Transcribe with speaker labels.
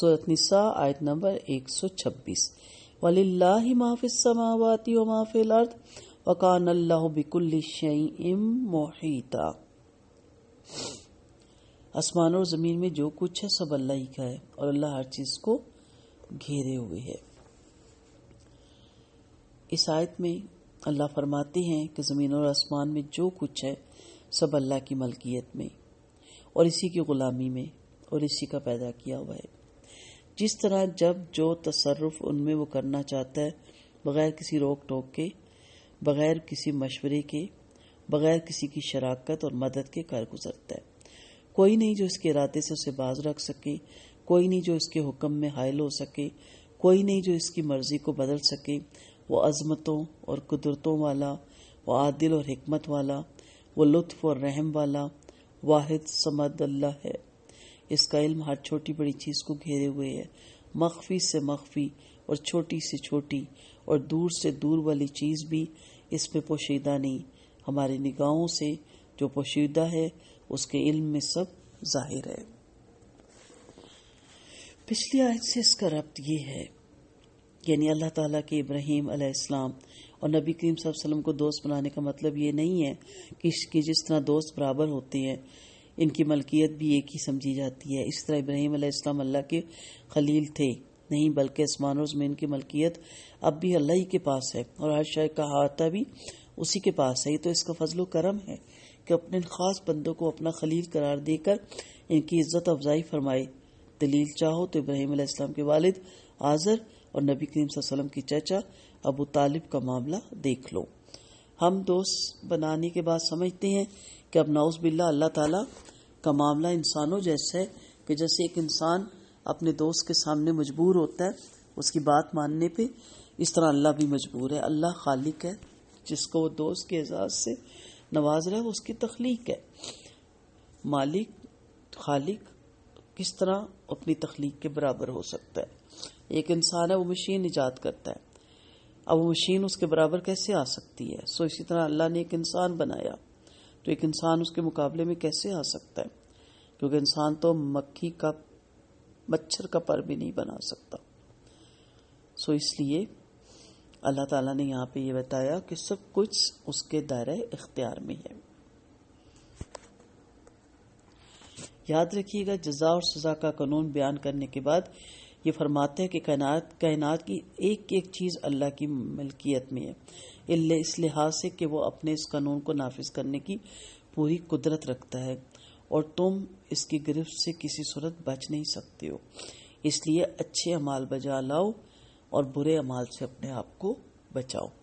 Speaker 1: सूरत निसा आयत नंबर 126 वलिल्लाहि माफिस समावाति व माफिल अर्द वकान अल्लाह बिकुल्ली आसमान और ज़मीन में जो कुछ है सब अल्लाह ही का है और अल्लाह हर चीज़ को घेरे हुए है इस आयत में अल्लाह फरमाते हैं कि ज़मीन और आसमान में जो कुछ है सब अल्लाह की मलकियत में और इसी की ग़ुलामी में और इसी का पैदा किया हुआ है जिस तरह जब जो तसरफ उनमें वो करना चाहता है बगैर किसी रोक टोक के बगैर किसी मशवरे के बगैर किसी की शराकत और मदद के कर गुजरता है कोई नहीं जो इसके इरादे से उसे बाज रख सके कोई नहीं जो इसके हुक्म में हायल हो सके कोई नहीं जो इसकी मर्जी को बदल सके वो अजमतों और कुदरतों वाला वो आदिल और हमत वाला वो लुत्फ़ और रहम वाला वाहिद समद अल्लाह है इसका इल्म हर छोटी बड़ी चीज को घेरे हुए है मख्फी से मख्फी और छोटी से छोटी और दूर से दूर वाली चीज भी इस पे पोशीदा नहीं हमारी निगाहों से जो पोशीदा है उसके इल्म में सब जाहिर है पिछली आयत से इसका रब्त यह है यानी अल्लाह ताला के इब्राहिम अलैहिस्सलाम और नबी करीम वसल्लम को दोस्त बनाने का मतलब ये नहीं है कि, कि जिस तरह दोस्त बराबर होते हैं इनकी मलकियत भी एक ही समझी जाती है इस तरह इब्राहिम अलैहिस्सलाम अल्लाह के खलील थे नहीं बल्कि आसमान और ज़मीन की मलकियत अब भी अल्लाह ही के पास है और हर शायद का हाथा भी उसी के पास है तो इसका फजलो करम है कि अपने ख़ास बंदों को अपना खलील करार देकर इनकी इज्जत अफजाई फरमाए दलील चाहो तो इब्राहिम अलैहिस्सलाम के वालिद आज़र और नबी करीम वसल्लम की चाचा अबू तालिब का मामला देख लो हम दोस्त बनाने के बाद समझते हैं कि अब नाउस बिल्ला अल्लाह ताला का मामला इंसानों जैसा है कि जैसे एक इंसान अपने दोस्त के सामने मजबूर होता है उसकी बात मानने पे इस तरह अल्लाह भी मजबूर है अल्लाह खालिक है जिसको वो दोस्त के एजाज से नवाज रहा है वो उसकी तख्लीक है मालिक खालिक किस तरह अपनी तख्लीक के बराबर हो सकता है एक इंसान है वो मशीन ईजाद करता है अब वो मशीन उसके बराबर कैसे आ सकती है सो इसी तरह अल्लाह ने एक इंसान बनाया तो एक इंसान उसके मुकाबले में कैसे आ सकता है क्योंकि इंसान तो मक्खी का मच्छर का पर भी नहीं बना सकता सो इसलिए अल्लाह ताला ने यहाँ पे ये बताया कि सब कुछ उसके दायरे इख्तियार में है याद रखिएगा जजा और सजा का कानून बयान करने के बाद ये फरमाते हैं कि कायनात कायनात की एक एक चीज़ अल्लाह की मलकियत में है इस लिहाज से कि वो अपने इस कानून को नाफिज करने की पूरी कुदरत रखता है और तुम इसकी गिरफ्त से किसी सूरत बच नहीं सकते हो इसलिए अच्छे अमाल बजा लाओ और बुरे अमाल से अपने आप को बचाओ